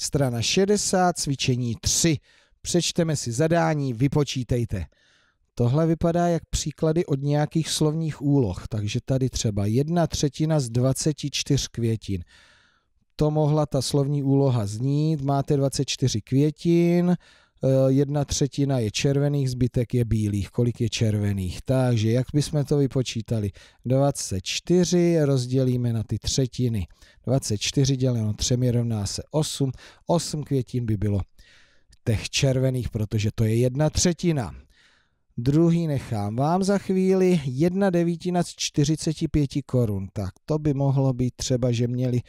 strana 60, cvičení 3. Přečteme si zadání, vypočítejte. Tohle vypadá jak příklady od nějakých slovních úloh, takže tady třeba jedna třetina z 24 květin. To mohla ta slovní úloha znít, máte 24 květin, Eh, jedna třetina je červených, zbytek je bílých. Kolik je červených? Takže jak bychom to vypočítali? 24 rozdělíme na ty třetiny. 24 děleno třemi rovná se 8. 8 květin by bylo těch červených, protože to je jedna třetina druhý nechám vám za chvíli, jedna devítina z 45 korun, tak to by mohlo být třeba, že měli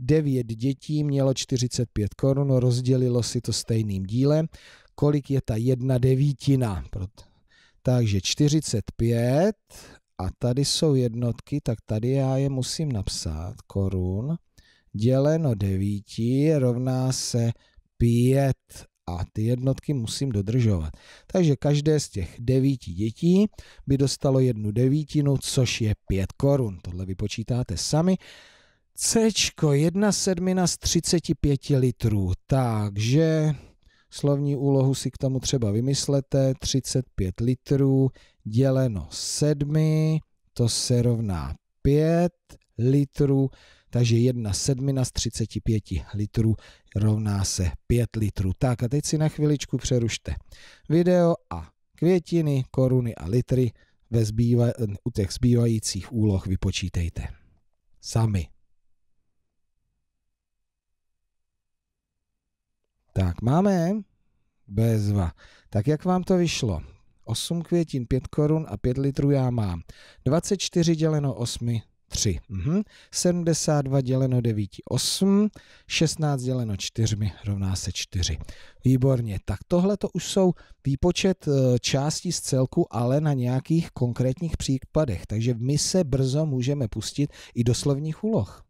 9 dětí, mělo 45 korun, rozdělilo si to stejným dílem, kolik je ta jedna devítina, takže 45 a tady jsou jednotky, tak tady já je musím napsat, korun, děleno 9 rovná se 5 a ty jednotky musím dodržovat. Takže každé z těch devíti dětí by dostalo jednu devítinu, což je 5 korun. Tohle vypočítáte sami. C, jedna sedmina z 35 litrů, takže slovní úlohu si k tomu třeba vymyslete, 35 litrů děleno 7, to se rovná 5 litrů, takže jedna sedmina z 35 litrů rovná se 5 litrů. Tak a teď si na chviličku přerušte video a květiny, koruny a litry ve zbýva, u těch zbývajících úloh vypočítejte. Sami. Tak máme bezva. Tak jak vám to vyšlo? 8 květin, 5 korun a 5 litrů já mám. 24 děleno 8 3. Mm-hmm. 72 děleno 9, 8. 16 děleno 4 rovná se 4. Výborně. Tak tohle to už jsou výpočet eh, částí z celku, ale na nějakých konkrétních případech. Takže my se brzo můžeme pustit i do slovních úloh.